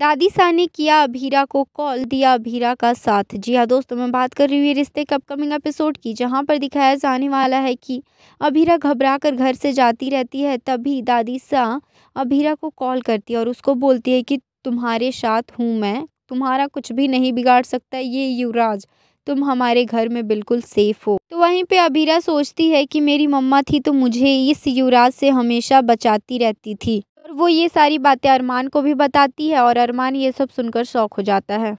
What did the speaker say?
दादी साह ने किया अभीरा को कॉल दिया अभीरा का साथ जी हाँ दोस्तों मैं बात कर रही हूँ ये रिश्ते के अपकमिंग एपिसोड की जहाँ पर दिखाया जाने वाला है कि अभीरा घबरा कर घर से जाती रहती है तभी दादी शाह अभीरा को कॉल करती है और उसको बोलती है कि तुम्हारे साथ हूँ मैं तुम्हारा कुछ भी नहीं बिगाड़ सकता ये युवराज तुम हमारे घर में बिल्कुल सेफ हो तो वहीं पे अभीरा सोचती है कि मेरी मम्मा थी तो मुझे इस युवराज से हमेशा बचाती रहती थी वो ये सारी बातें अरमान को भी बताती है और अरमान ये सब सुनकर शौक हो जाता है